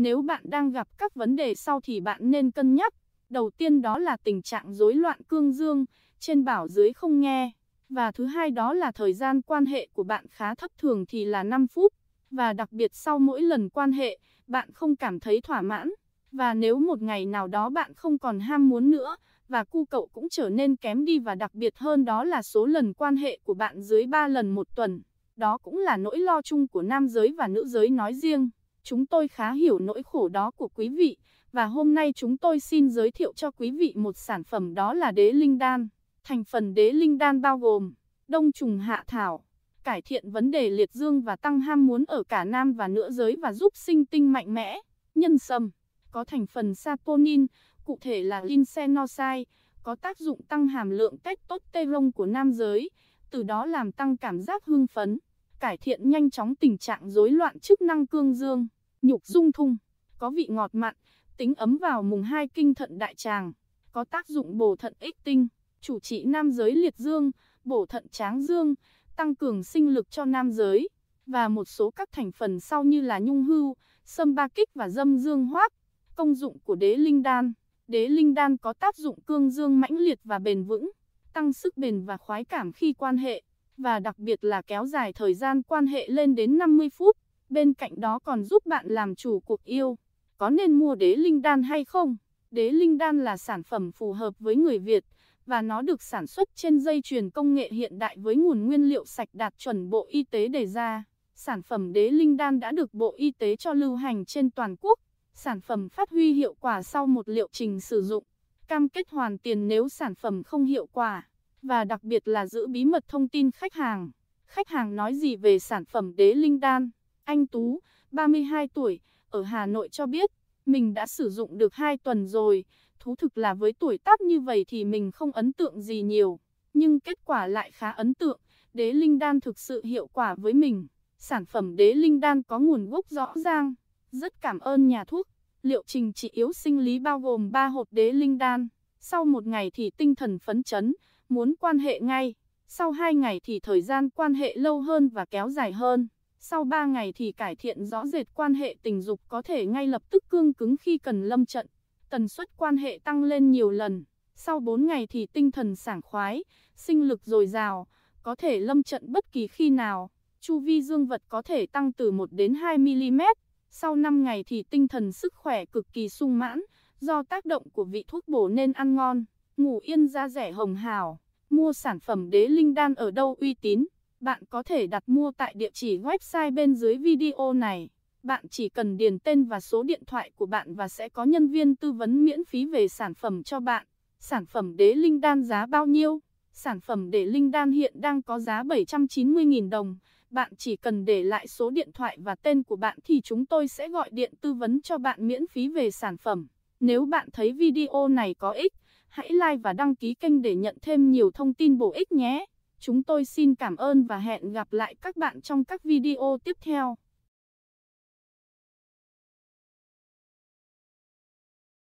Nếu bạn đang gặp các vấn đề sau thì bạn nên cân nhắc. Đầu tiên đó là tình trạng rối loạn cương dương, trên bảo dưới không nghe. Và thứ hai đó là thời gian quan hệ của bạn khá thấp thường thì là 5 phút. Và đặc biệt sau mỗi lần quan hệ, bạn không cảm thấy thỏa mãn. Và nếu một ngày nào đó bạn không còn ham muốn nữa, và cu cậu cũng trở nên kém đi và đặc biệt hơn đó là số lần quan hệ của bạn dưới 3 lần một tuần. Đó cũng là nỗi lo chung của nam giới và nữ giới nói riêng chúng tôi khá hiểu nỗi khổ đó của quý vị, và hôm nay chúng tôi xin giới thiệu cho quý vị một sản phẩm đó là đế linh đan. Thành phần đế linh đan bao gồm đông trùng hạ thảo, cải thiện vấn đề liệt dương và tăng ham muốn ở cả nam và nữ giới và giúp sinh tinh mạnh mẽ, nhân sâm, có thành phần saponin, cụ thể là linsenoxide, có tác dụng tăng hàm lượng testosterone của nam giới, từ đó làm tăng cảm giác hưng phấn, cải thiện nhanh chóng tình trạng rối loạn chức năng cương dương nhục dung thung, có vị ngọt mặn, tính ấm vào mùng hai kinh thận đại tràng, có tác dụng bổ thận ích tinh, chủ trị nam giới liệt dương, bổ thận tráng dương, tăng cường sinh lực cho nam giới, và một số các thành phần sau như là nhung hưu, sâm ba kích và dâm dương hoác. Công dụng của đế linh đan Đế linh đan có tác dụng cương dương mãnh liệt và bền vững, tăng sức bền và khoái cảm khi quan hệ, và đặc biệt là kéo dài thời gian quan hệ lên đến 50 phút. Bên cạnh đó còn giúp bạn làm chủ cuộc yêu. Có nên mua đế linh đan hay không? Đế linh đan là sản phẩm phù hợp với người Việt và nó được sản xuất trên dây chuyền công nghệ hiện đại với nguồn nguyên liệu sạch đạt chuẩn Bộ Y tế đề ra. Sản phẩm đế linh đan đã được Bộ Y tế cho lưu hành trên toàn quốc. Sản phẩm phát huy hiệu quả sau một liệu trình sử dụng. Cam kết hoàn tiền nếu sản phẩm không hiệu quả. Và đặc biệt là giữ bí mật thông tin khách hàng. Khách hàng nói gì về sản phẩm đế linh đan? Anh Tú, 32 tuổi, ở Hà Nội cho biết, mình đã sử dụng được 2 tuần rồi, thú thực là với tuổi tác như vậy thì mình không ấn tượng gì nhiều, nhưng kết quả lại khá ấn tượng, đế linh đan thực sự hiệu quả với mình. Sản phẩm đế linh đan có nguồn gốc rõ ràng, rất cảm ơn nhà thuốc. Liệu trình trị yếu sinh lý bao gồm 3 hộp đế linh đan, sau một ngày thì tinh thần phấn chấn, muốn quan hệ ngay, sau 2 ngày thì thời gian quan hệ lâu hơn và kéo dài hơn. Sau 3 ngày thì cải thiện rõ rệt quan hệ tình dục có thể ngay lập tức cương cứng khi cần lâm trận, tần suất quan hệ tăng lên nhiều lần. Sau 4 ngày thì tinh thần sảng khoái, sinh lực dồi dào, có thể lâm trận bất kỳ khi nào. Chu vi dương vật có thể tăng từ 1 đến 2 mm. Sau 5 ngày thì tinh thần sức khỏe cực kỳ sung mãn, do tác động của vị thuốc bổ nên ăn ngon, ngủ yên da rẻ hồng hào. Mua sản phẩm đế linh đan ở đâu uy tín? Bạn có thể đặt mua tại địa chỉ website bên dưới video này. Bạn chỉ cần điền tên và số điện thoại của bạn và sẽ có nhân viên tư vấn miễn phí về sản phẩm cho bạn. Sản phẩm đế linh đan giá bao nhiêu? Sản phẩm đế linh đan hiện đang có giá 790.000 đồng. Bạn chỉ cần để lại số điện thoại và tên của bạn thì chúng tôi sẽ gọi điện tư vấn cho bạn miễn phí về sản phẩm. Nếu bạn thấy video này có ích, hãy like và đăng ký kênh để nhận thêm nhiều thông tin bổ ích nhé. Chúng tôi xin cảm ơn và hẹn gặp lại các bạn trong các video tiếp theo.